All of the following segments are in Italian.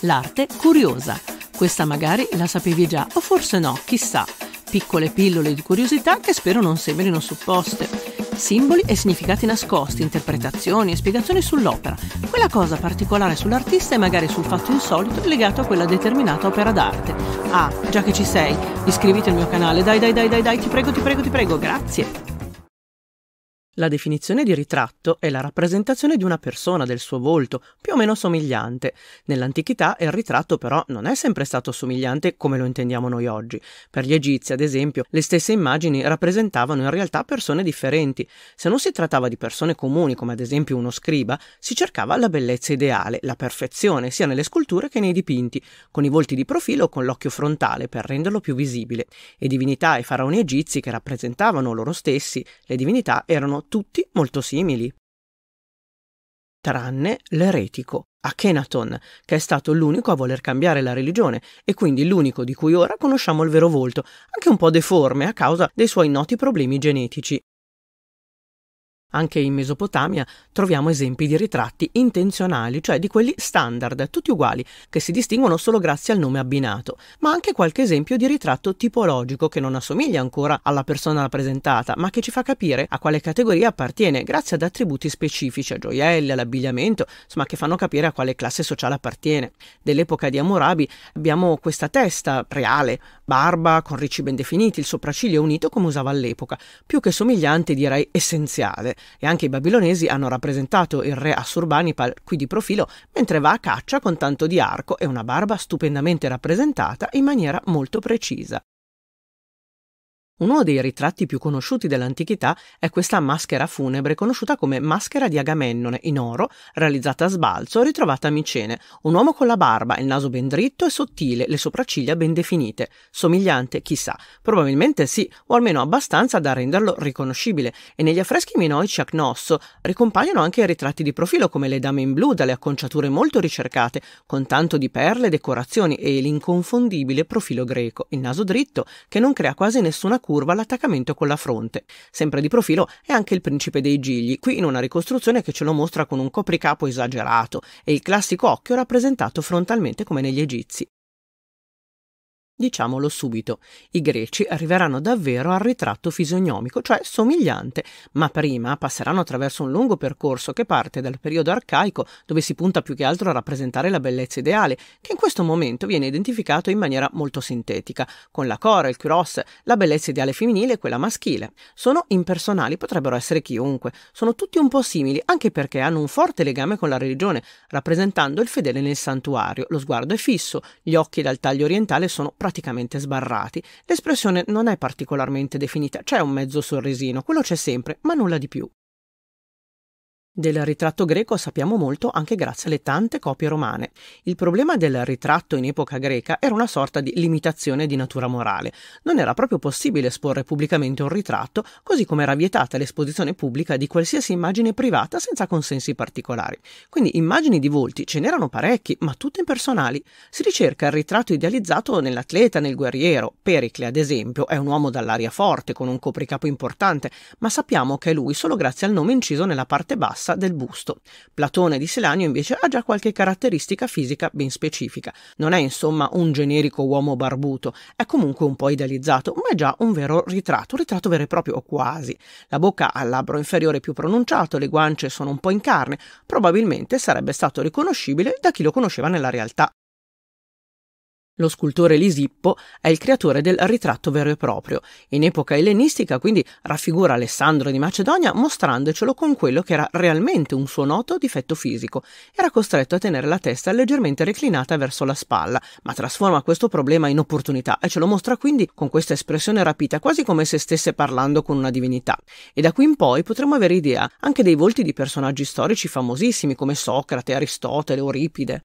L'arte curiosa. Questa magari la sapevi già, o forse no, chissà. Piccole pillole di curiosità che spero non sembrino supposte. Simboli e significati nascosti, interpretazioni e spiegazioni sull'opera, quella cosa particolare sull'artista e magari sul fatto insolito legato a quella determinata opera d'arte. Ah, già che ci sei, iscriviti al mio canale, dai dai dai dai dai, ti prego, ti prego, ti prego, grazie. La definizione di ritratto è la rappresentazione di una persona, del suo volto, più o meno somigliante. Nell'antichità il ritratto però non è sempre stato somigliante come lo intendiamo noi oggi. Per gli egizi, ad esempio, le stesse immagini rappresentavano in realtà persone differenti. Se non si trattava di persone comuni, come ad esempio uno scriba, si cercava la bellezza ideale, la perfezione, sia nelle sculture che nei dipinti, con i volti di profilo o con l'occhio frontale per renderlo più visibile. E divinità e faraoni egizi che rappresentavano loro stessi, le divinità erano tutti molto simili. Tranne l'eretico, Akhenaton, che è stato l'unico a voler cambiare la religione e quindi l'unico di cui ora conosciamo il vero volto, anche un po' deforme a causa dei suoi noti problemi genetici. Anche in Mesopotamia troviamo esempi di ritratti intenzionali, cioè di quelli standard, tutti uguali, che si distinguono solo grazie al nome abbinato, ma anche qualche esempio di ritratto tipologico che non assomiglia ancora alla persona rappresentata, ma che ci fa capire a quale categoria appartiene grazie ad attributi specifici, a gioielli, all'abbigliamento, insomma che fanno capire a quale classe sociale appartiene. Dell'epoca di Hammurabi abbiamo questa testa reale, barba con ricci ben definiti, il sopracciglio unito come usava all'epoca, più che somigliante direi essenziale, e anche i babilonesi hanno rappresentato il re Assurbanipal qui di profilo, mentre va a caccia con tanto di arco e una barba stupendamente rappresentata in maniera molto precisa. Uno dei ritratti più conosciuti dell'antichità è questa maschera funebre conosciuta come maschera di Agamennone in oro, realizzata a sbalzo, ritrovata a Micene, un uomo con la barba, il naso ben dritto e sottile, le sopracciglia ben definite, somigliante, chissà, probabilmente sì, o almeno abbastanza da renderlo riconoscibile, e negli affreschi minoici a Cnosso ricompaiono anche i ritratti di profilo come le dame in blu dalle acconciature molto ricercate, con tanto di perle, decorazioni e l'inconfondibile profilo greco, il naso dritto, che non crea quasi nessuna curva l'attaccamento con la fronte. Sempre di profilo è anche il principe dei gigli, qui in una ricostruzione che ce lo mostra con un copricapo esagerato e il classico occhio rappresentato frontalmente come negli egizi. Diciamolo subito, i greci arriveranno davvero al ritratto fisognomico, cioè somigliante, ma prima passeranno attraverso un lungo percorso che parte dal periodo arcaico, dove si punta più che altro a rappresentare la bellezza ideale, che in questo momento viene identificato in maniera molto sintetica, con la cora, il cross, la bellezza ideale femminile e quella maschile. Sono impersonali, potrebbero essere chiunque, sono tutti un po' simili, anche perché hanno un forte legame con la religione, rappresentando il fedele nel santuario, lo sguardo è fisso, gli occhi dal taglio orientale sono praticamente sbarrati. L'espressione non è particolarmente definita, c'è un mezzo sorrisino, quello c'è sempre, ma nulla di più. Del ritratto greco sappiamo molto anche grazie alle tante copie romane. Il problema del ritratto in epoca greca era una sorta di limitazione di natura morale. Non era proprio possibile esporre pubblicamente un ritratto, così come era vietata l'esposizione pubblica di qualsiasi immagine privata senza consensi particolari. Quindi immagini di volti ce n'erano parecchi, ma tutte impersonali. Si ricerca il ritratto idealizzato nell'atleta, nel guerriero. Pericle, ad esempio, è un uomo dall'aria forte, con un copricapo importante, ma sappiamo che è lui solo grazie al nome inciso nella parte bassa bassa del busto. Platone di Selanio invece ha già qualche caratteristica fisica ben specifica. Non è insomma un generico uomo barbuto, è comunque un po' idealizzato, ma è già un vero ritratto, un ritratto vero e proprio o quasi. La bocca ha il labbro inferiore più pronunciato, le guance sono un po' in carne, probabilmente sarebbe stato riconoscibile da chi lo conosceva nella realtà. Lo scultore Lisippo è il creatore del ritratto vero e proprio. In epoca ellenistica, quindi, raffigura Alessandro di Macedonia mostrandocelo con quello che era realmente un suo noto difetto fisico. Era costretto a tenere la testa leggermente reclinata verso la spalla, ma trasforma questo problema in opportunità e ce lo mostra quindi con questa espressione rapita, quasi come se stesse parlando con una divinità. E da qui in poi potremo avere idea anche dei volti di personaggi storici famosissimi come Socrate, Aristotele, Euripide.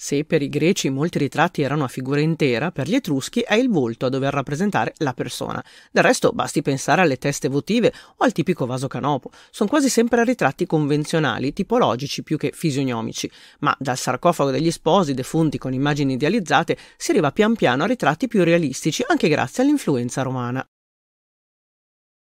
Se per i greci molti ritratti erano a figura intera, per gli etruschi è il volto a dover rappresentare la persona. Del resto basti pensare alle teste votive o al tipico vaso canopo. Sono quasi sempre ritratti convenzionali, tipologici più che fisionomici, ma dal sarcofago degli sposi defunti con immagini idealizzate si arriva pian piano a ritratti più realistici anche grazie all'influenza romana.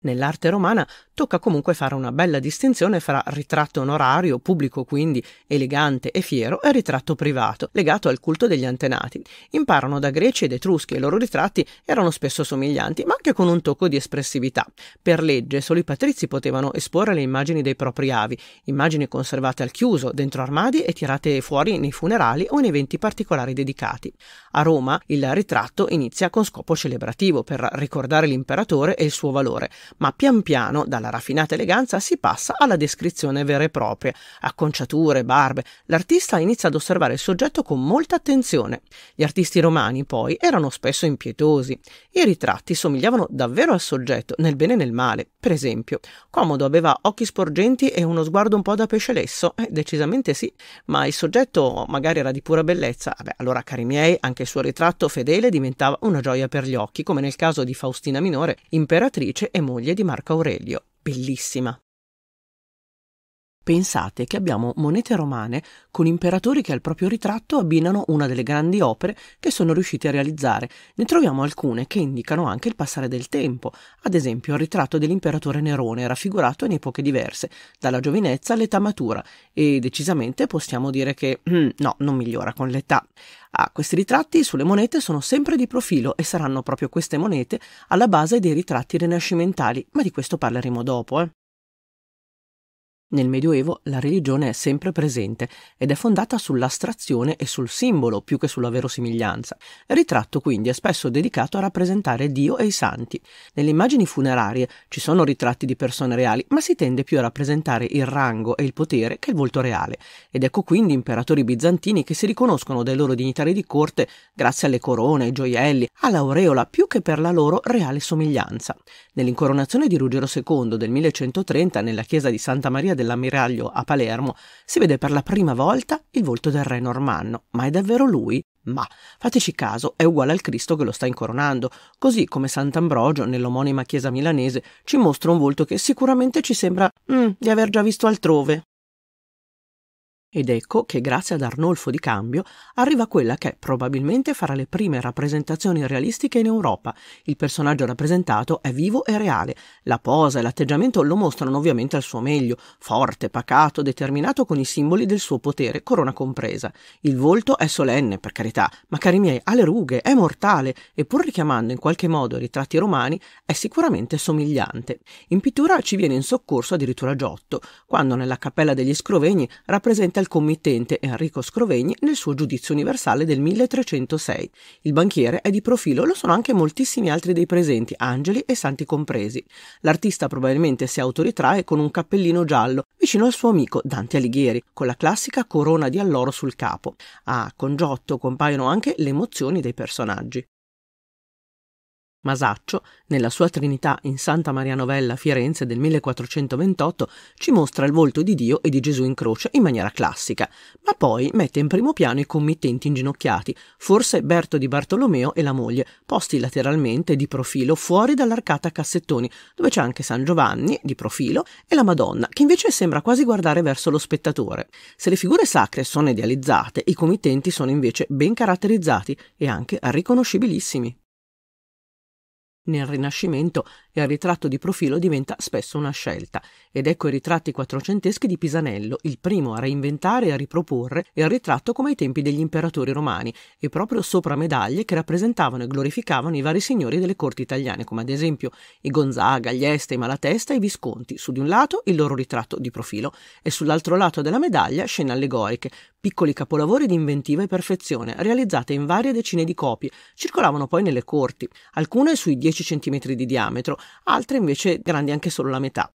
Nell'arte romana tocca comunque fare una bella distinzione fra ritratto onorario, pubblico quindi elegante e fiero, e ritratto privato, legato al culto degli antenati. Imparano da greci ed etruschi e i loro ritratti erano spesso somiglianti, ma anche con un tocco di espressività. Per legge solo i patrizi potevano esporre le immagini dei propri avi, immagini conservate al chiuso, dentro armadi e tirate fuori nei funerali o in eventi particolari dedicati. A Roma il ritratto inizia con scopo celebrativo, per ricordare l'imperatore e il suo valore ma pian piano dalla raffinata eleganza si passa alla descrizione vera e propria, acconciature, barbe. L'artista inizia ad osservare il soggetto con molta attenzione. Gli artisti romani, poi, erano spesso impietosi. I ritratti somigliavano davvero al soggetto, nel bene e nel male. Per esempio, Comodo aveva occhi sporgenti e uno sguardo un po' da pesce lesso? Eh, decisamente sì, ma il soggetto magari era di pura bellezza. Vabbè, allora, cari miei, anche il suo ritratto fedele diventava una gioia per gli occhi, come nel caso di Faustina Minore, imperatrice e monarca moglie di Marco Aurelio, bellissima. Pensate che abbiamo monete romane con imperatori che al proprio ritratto abbinano una delle grandi opere che sono riusciti a realizzare. Ne troviamo alcune che indicano anche il passare del tempo. Ad esempio, il ritratto dell'imperatore Nerone raffigurato in epoche diverse, dalla giovinezza all'età matura, e decisamente possiamo dire che mm, no, non migliora con l'età. Ah, questi ritratti sulle monete sono sempre di profilo e saranno proprio queste monete alla base dei ritratti rinascimentali, ma di questo parleremo dopo. Eh. Nel Medioevo la religione è sempre presente ed è fondata sull'astrazione e sul simbolo più che sulla verosimiglianza. Il ritratto quindi è spesso dedicato a rappresentare Dio e i santi. Nelle immagini funerarie ci sono ritratti di persone reali, ma si tende più a rappresentare il rango e il potere che il volto reale. Ed ecco quindi imperatori bizantini che si riconoscono dai loro dignitari di corte grazie alle corone, ai gioielli, all'aureola più che per la loro reale somiglianza. Nell'incoronazione di Ruggero II del 1130 nella chiesa di Santa Maria dell'ammiraglio a Palermo si vede per la prima volta il volto del re normanno. Ma è davvero lui? Ma, fateci caso, è uguale al Cristo che lo sta incoronando, così come Sant'Ambrogio, nell'omonima chiesa milanese, ci mostra un volto che sicuramente ci sembra mm, di aver già visto altrove. Ed ecco che grazie ad Arnolfo di Cambio arriva quella che probabilmente farà le prime rappresentazioni realistiche in Europa. Il personaggio rappresentato è vivo e reale. La posa e l'atteggiamento lo mostrano ovviamente al suo meglio, forte, pacato, determinato con i simboli del suo potere, corona compresa. Il volto è solenne, per carità, ma cari miei, ha le rughe, è mortale e pur richiamando in qualche modo i ritratti romani è sicuramente somigliante. In pittura ci viene in soccorso addirittura Giotto, quando nella Cappella degli Scrovegni rappresenta risalente al committente Enrico Scrovegni nel suo giudizio universale del 1306. Il banchiere è di profilo, lo sono anche moltissimi altri dei presenti, angeli e santi compresi. L'artista probabilmente si autoritrae con un cappellino giallo, vicino al suo amico Dante Alighieri, con la classica corona di alloro sul capo. A ah, Con Giotto compaiono anche le emozioni dei personaggi. Masaccio, nella sua Trinità in Santa Maria Novella Firenze del 1428, ci mostra il volto di Dio e di Gesù in croce in maniera classica, ma poi mette in primo piano i committenti inginocchiati, forse Berto di Bartolomeo e la moglie, posti lateralmente di profilo fuori dall'arcata a cassettoni, dove c'è anche San Giovanni di profilo e la Madonna, che invece sembra quasi guardare verso lo spettatore. Se le figure sacre sono idealizzate, i committenti sono invece ben caratterizzati e anche riconoscibilissimi. Nel Rinascimento e il ritratto di profilo diventa spesso una scelta, ed ecco i ritratti quattrocenteschi di Pisanello, il primo a reinventare e a riproporre il ritratto come ai tempi degli imperatori romani, e proprio sopra medaglie che rappresentavano e glorificavano i vari signori delle corti italiane, come ad esempio i Gonzaga, gli Este, i Malatesta e i Visconti, su di un lato il loro ritratto di profilo, e sull'altro lato della medaglia scene allegoriche, piccoli capolavori di inventiva e perfezione, realizzate in varie decine di copie, circolavano poi nelle corti, alcune sui dieci 10 cm di diametro, altre invece grandi anche solo la metà.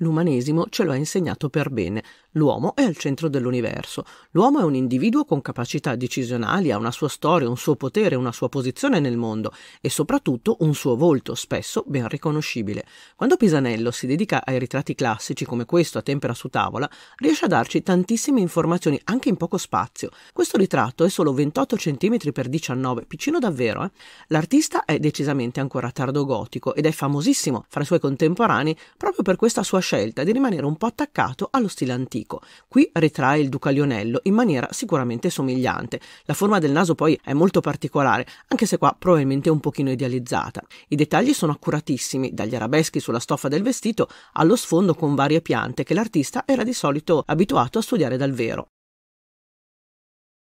L'umanesimo ce lo ha insegnato per bene. L'uomo è al centro dell'universo. L'uomo è un individuo con capacità decisionali, ha una sua storia, un suo potere, una sua posizione nel mondo e soprattutto un suo volto, spesso ben riconoscibile. Quando Pisanello si dedica ai ritratti classici come questo a tempera su tavola, riesce a darci tantissime informazioni anche in poco spazio. Questo ritratto è solo 28 cm x 19, piccino davvero. Eh? L'artista è decisamente ancora tardogotico ed è famosissimo fra i suoi contemporanei proprio per questa sua scelta di rimanere un po' attaccato allo stile antico. Qui ritrae il duca Lionello in maniera sicuramente somigliante. La forma del naso poi è molto particolare, anche se qua probabilmente un pochino idealizzata. I dettagli sono accuratissimi, dagli arabeschi sulla stoffa del vestito allo sfondo con varie piante che l'artista era di solito abituato a studiare dal vero.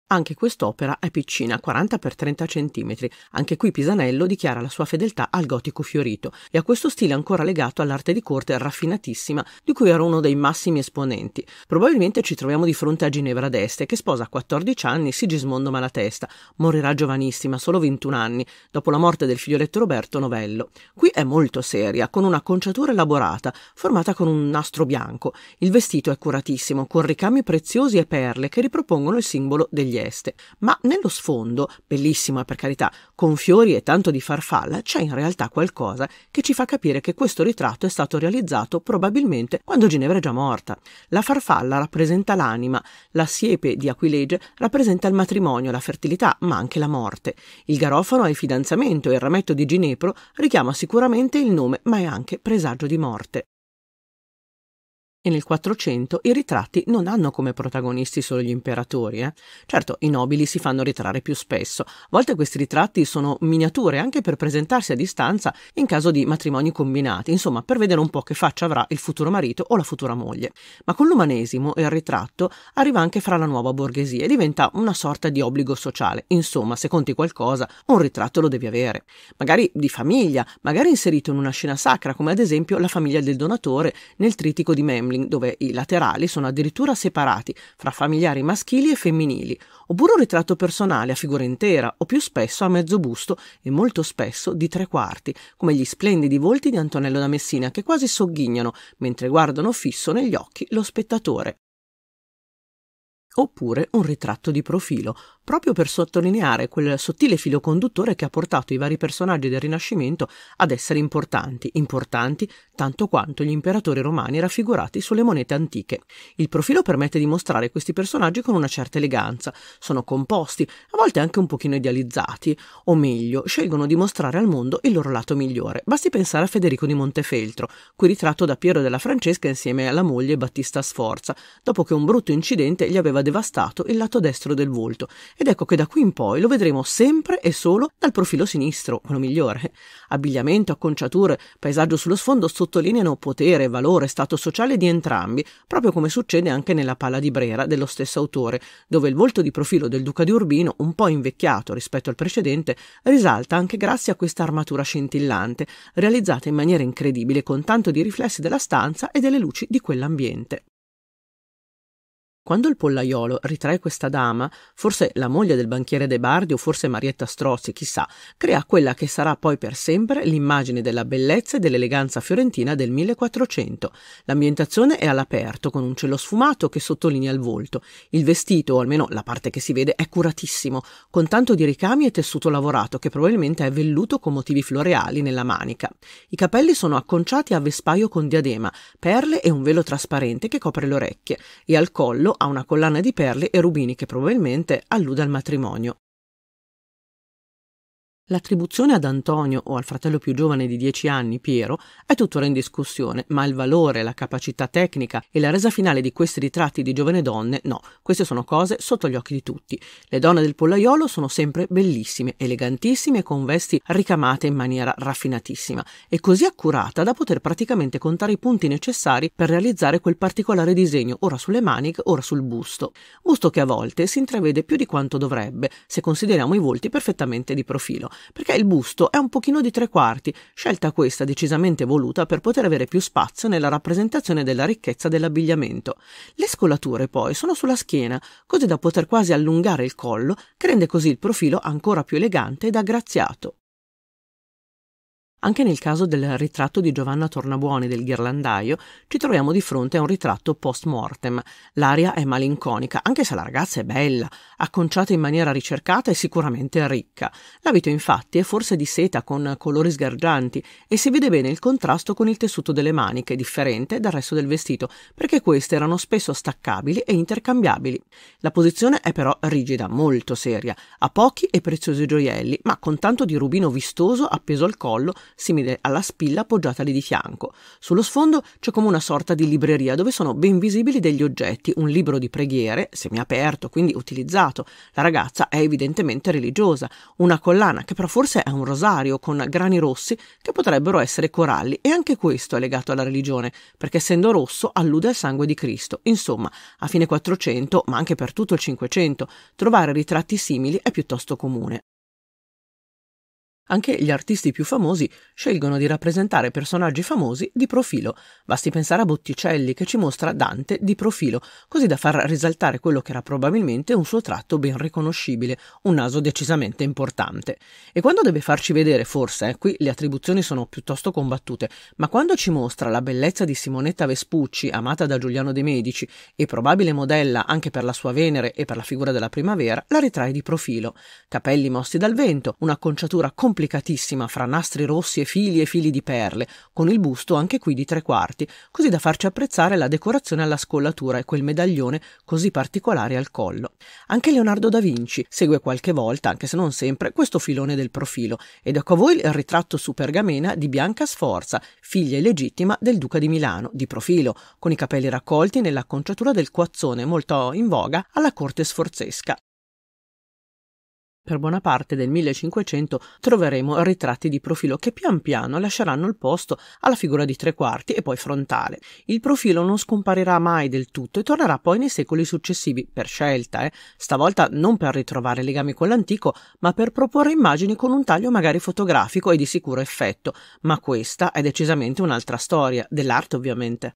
Anche quest'opera è piccina, 40 x 30 cm. Anche qui Pisanello dichiara la sua fedeltà al gotico fiorito e a questo stile ancora legato all'arte di corte raffinatissima di cui era uno dei massimi esponenti. Probabilmente ci troviamo di fronte a Ginevra d'Este che sposa a 14 anni Sigismondo Malatesta. Morirà giovanissima, solo 21 anni, dopo la morte del figlioletto Roberto Novello. Qui è molto seria, con una conciatura elaborata, formata con un nastro bianco. Il vestito è curatissimo, con ricami preziosi e perle che ripropongono il simbolo degli richieste, ma nello sfondo, bellissima eh, per carità, con fiori e tanto di farfalla, c'è in realtà qualcosa che ci fa capire che questo ritratto è stato realizzato probabilmente quando Ginevra è già morta. La farfalla rappresenta l'anima, la siepe di Aquilegia rappresenta il matrimonio, la fertilità, ma anche la morte. Il garofano è il fidanzamento e il rametto di Ginepro richiama sicuramente il nome, ma è anche presagio di morte. E nel 400 i ritratti non hanno come protagonisti solo gli imperatori. Eh? Certo, i nobili si fanno ritrarre più spesso. A volte questi ritratti sono miniature anche per presentarsi a distanza in caso di matrimoni combinati, insomma, per vedere un po' che faccia avrà il futuro marito o la futura moglie. Ma con l'umanesimo il ritratto arriva anche fra la nuova borghesia e diventa una sorta di obbligo sociale. Insomma, se conti qualcosa, un ritratto lo devi avere. Magari di famiglia, magari inserito in una scena sacra, come ad esempio la famiglia del donatore nel tritico di Memling Gremlin, dove i laterali sono addirittura separati fra familiari maschili e femminili, oppure un ritratto personale a figura intera o più spesso a mezzo busto e molto spesso di tre quarti, come gli splendidi volti di Antonello da Messina che quasi sogghignano mentre guardano fisso negli occhi lo spettatore oppure un ritratto di profilo, proprio per sottolineare quel sottile filo conduttore che ha portato i vari personaggi del Rinascimento ad essere importanti, importanti tanto quanto gli imperatori romani raffigurati sulle monete antiche. Il profilo permette di mostrare questi personaggi con una certa eleganza, sono composti, a volte anche un pochino idealizzati, o meglio, scelgono di mostrare al mondo il loro lato migliore. Basti pensare a Federico di Montefeltro, qui ritratto da Piero della Francesca insieme alla moglie Battista Sforza, dopo che un brutto incidente gli aveva devastato il lato destro del volto ed ecco che da qui in poi lo vedremo sempre e solo dal profilo sinistro, quello migliore. Abbigliamento, acconciature, paesaggio sullo sfondo sottolineano potere, valore, stato sociale di entrambi, proprio come succede anche nella Pala di Brera dello stesso autore, dove il volto di profilo del duca di Urbino, un po' invecchiato rispetto al precedente, risalta anche grazie a questa armatura scintillante, realizzata in maniera incredibile con tanto di riflessi della stanza e delle luci di quell'ambiente. Quando il pollaiolo ritrae questa dama, forse la moglie del banchiere De Bardi o forse Marietta Strozzi, chissà, crea quella che sarà poi per sempre l'immagine della bellezza e dell'eleganza fiorentina del 1400. L'ambientazione è all'aperto, con un cielo sfumato che sottolinea il volto. Il vestito, o almeno la parte che si vede, è curatissimo, con tanto di ricami e tessuto lavorato che probabilmente è velluto con motivi floreali nella manica. I capelli sono acconciati a vespaio con diadema, perle e un velo trasparente che copre le orecchie, e al collo a una collana di perle e rubini che probabilmente allude al matrimonio. L'attribuzione ad Antonio o al fratello più giovane di dieci anni, Piero, è tuttora in discussione, ma il valore, la capacità tecnica e la resa finale di questi ritratti di giovane donne, no, queste sono cose sotto gli occhi di tutti. Le donne del pollaiolo sono sempre bellissime, elegantissime con vesti ricamate in maniera raffinatissima e così accurata da poter praticamente contare i punti necessari per realizzare quel particolare disegno ora sulle maniche, ora sul busto. Busto che a volte si intravede più di quanto dovrebbe, se consideriamo i volti perfettamente di profilo perché il busto è un pochino di tre quarti, scelta questa decisamente voluta per poter avere più spazio nella rappresentazione della ricchezza dell'abbigliamento. Le scolature poi sono sulla schiena, così da poter quasi allungare il collo, che rende così il profilo ancora più elegante ed aggraziato. Anche nel caso del ritratto di Giovanna Tornabuoni del ghirlandaio, ci troviamo di fronte a un ritratto post mortem. L'aria è malinconica, anche se la ragazza è bella, acconciata in maniera ricercata e sicuramente ricca. L'abito infatti è forse di seta con colori sgargianti e si vede bene il contrasto con il tessuto delle maniche, differente dal resto del vestito, perché queste erano spesso staccabili e intercambiabili. La posizione è però rigida, molto seria, ha pochi e preziosi gioielli, ma con tanto di rubino vistoso appeso al collo simile alla spilla appoggiata lì di fianco. Sullo sfondo c'è come una sorta di libreria dove sono ben visibili degli oggetti, un libro di preghiere, semiaperto, quindi utilizzato. La ragazza è evidentemente religiosa, una collana che però forse è un rosario con grani rossi che potrebbero essere coralli e anche questo è legato alla religione, perché essendo rosso allude al sangue di Cristo. Insomma, a fine 400, ma anche per tutto il 500, trovare ritratti simili è piuttosto comune. Anche gli artisti più famosi scelgono di rappresentare personaggi famosi di profilo. Basti pensare a Botticelli che ci mostra Dante di profilo, così da far risaltare quello che era probabilmente un suo tratto ben riconoscibile, un naso decisamente importante. E quando deve farci vedere, forse, eh, qui le attribuzioni sono piuttosto combattute, ma quando ci mostra la bellezza di Simonetta Vespucci, amata da Giuliano de' Medici e probabile modella anche per la sua Venere e per la figura della primavera, la ritrae di profilo. Capelli mossi dal vento, un'acconciatura completamente complicatissima fra nastri rossi e fili e fili di perle, con il busto anche qui di tre quarti, così da farci apprezzare la decorazione alla scollatura e quel medaglione così particolare al collo. Anche Leonardo da Vinci segue qualche volta, anche se non sempre, questo filone del profilo, ed ecco a voi il ritratto su pergamena di Bianca Sforza, figlia illegittima del duca di Milano, di profilo, con i capelli raccolti nell'acconciatura del quazzone molto in voga alla corte sforzesca per buona parte del 1500 troveremo ritratti di profilo che pian piano lasceranno il posto alla figura di tre quarti e poi frontale. Il profilo non scomparirà mai del tutto e tornerà poi nei secoli successivi, per scelta, eh? stavolta non per ritrovare legami con l'antico, ma per proporre immagini con un taglio magari fotografico e di sicuro effetto, ma questa è decisamente un'altra storia, dell'arte ovviamente.